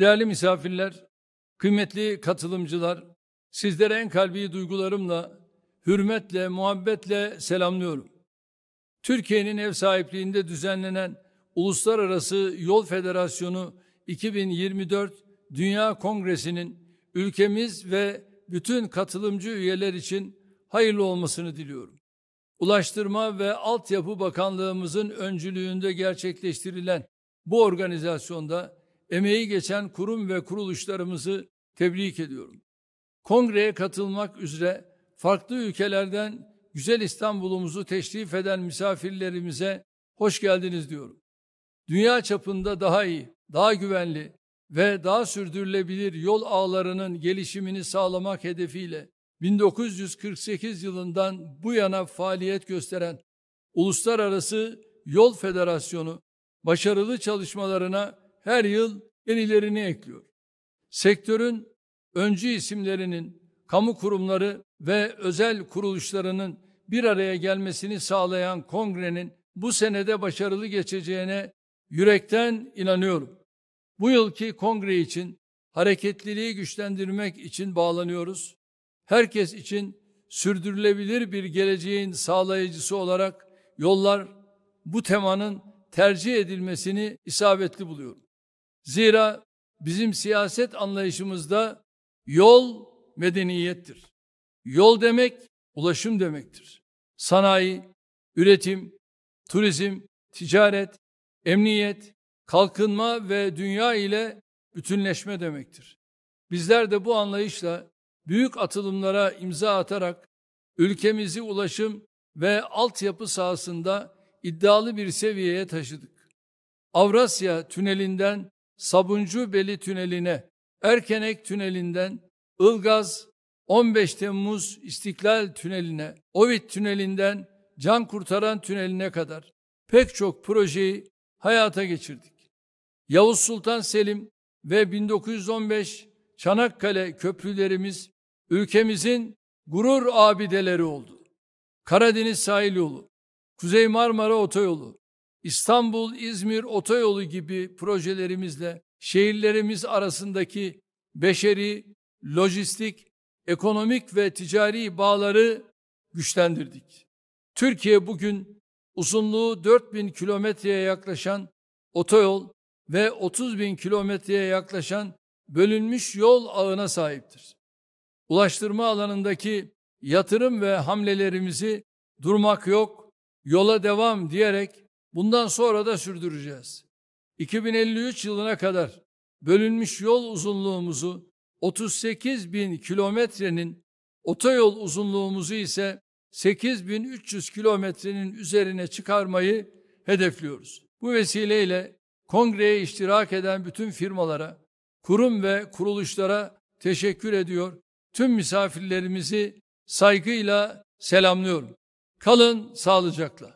Değerli misafirler, kıymetli katılımcılar, sizlere en kalbi duygularımla, hürmetle, muhabbetle selamlıyorum. Türkiye'nin ev sahipliğinde düzenlenen Uluslararası Yol Federasyonu 2024 Dünya Kongresi'nin ülkemiz ve bütün katılımcı üyeler için hayırlı olmasını diliyorum. Ulaştırma ve Altyapı Bakanlığımızın öncülüğünde gerçekleştirilen bu organizasyonda emeği geçen kurum ve kuruluşlarımızı tebrik ediyorum. Kongreye katılmak üzere farklı ülkelerden güzel İstanbul'umuzu teşrif eden misafirlerimize hoş geldiniz diyorum. Dünya çapında daha iyi, daha güvenli ve daha sürdürülebilir yol ağlarının gelişimini sağlamak hedefiyle 1948 yılından bu yana faaliyet gösteren Uluslararası Yol Federasyonu başarılı çalışmalarına her yıl yenilerini ekliyor. Sektörün öncü isimlerinin, kamu kurumları ve özel kuruluşlarının bir araya gelmesini sağlayan kongrenin bu senede başarılı geçeceğine yürekten inanıyorum. Bu yılki kongre için hareketliliği güçlendirmek için bağlanıyoruz. Herkes için sürdürülebilir bir geleceğin sağlayıcısı olarak yollar bu temanın tercih edilmesini isabetli buluyorum. Zira bizim siyaset anlayışımızda yol medeniyettir. Yol demek ulaşım demektir. Sanayi, üretim, turizm, ticaret, emniyet, kalkınma ve dünya ile bütünleşme demektir. Bizler de bu anlayışla büyük atılımlara imza atarak ülkemizi ulaşım ve altyapı sahasında iddialı bir seviyeye taşıdık. Avrasya tünelinden Sabuncubeli Tüneli'ne, Erkenek Tüneli'nden, Ilgaz 15 Temmuz İstiklal Tüneli'ne, Ovit Tüneli'nden Can Kurtaran Tüneli'ne kadar pek çok projeyi hayata geçirdik. Yavuz Sultan Selim ve 1915 Çanakkale köprülerimiz ülkemizin gurur abideleri oldu. Karadeniz sahil yolu, Kuzey Marmara otoyolu, İstanbul, İzmir otoyolu gibi projelerimizle şehirlerimiz arasındaki beşeri, lojistik, ekonomik ve ticari bağları güçlendirdik. Türkiye bugün uzunluğu 4 bin kilometreye yaklaşan otoyol ve 30 bin kilometreye yaklaşan bölünmüş yol ağına sahiptir. Ulaştırma alanındaki yatırım ve hamlelerimizi durmak yok, yola devam diyerek Bundan sonra da sürdüreceğiz. 2053 yılına kadar bölünmüş yol uzunluğumuzu 38 bin kilometrenin, otoyol uzunluğumuzu ise 8 bin 300 kilometrenin üzerine çıkarmayı hedefliyoruz. Bu vesileyle kongreye iştirak eden bütün firmalara, kurum ve kuruluşlara teşekkür ediyor. Tüm misafirlerimizi saygıyla selamlıyorum. Kalın sağlıcakla.